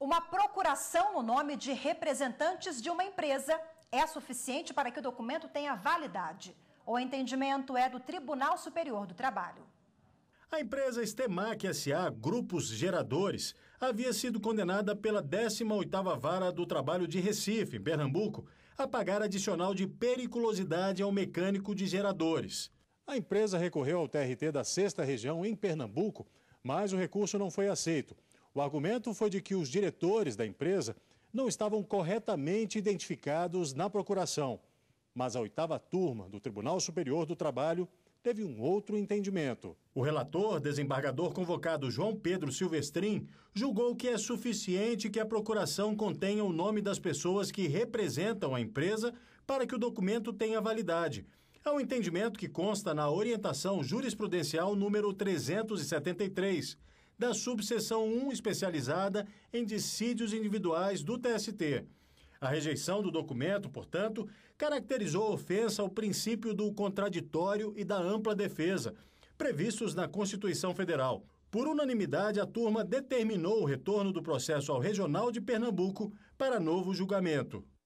Uma procuração no nome de representantes de uma empresa é suficiente para que o documento tenha validade. O entendimento é do Tribunal Superior do Trabalho. A empresa Stemac SA Grupos Geradores havia sido condenada pela 18ª Vara do Trabalho de Recife, em Pernambuco, a pagar adicional de periculosidade ao mecânico de geradores. A empresa recorreu ao TRT da 6 Região em Pernambuco, mas o recurso não foi aceito. O argumento foi de que os diretores da empresa não estavam corretamente identificados na procuração. Mas a oitava turma do Tribunal Superior do Trabalho teve um outro entendimento. O relator, desembargador convocado João Pedro Silvestrin, julgou que é suficiente que a procuração contenha o nome das pessoas que representam a empresa para que o documento tenha validade. É um entendimento que consta na orientação jurisprudencial número 373 da subseção 1 especializada em dissídios individuais do TST. A rejeição do documento, portanto, caracterizou a ofensa ao princípio do contraditório e da ampla defesa, previstos na Constituição Federal. Por unanimidade, a turma determinou o retorno do processo ao Regional de Pernambuco para novo julgamento.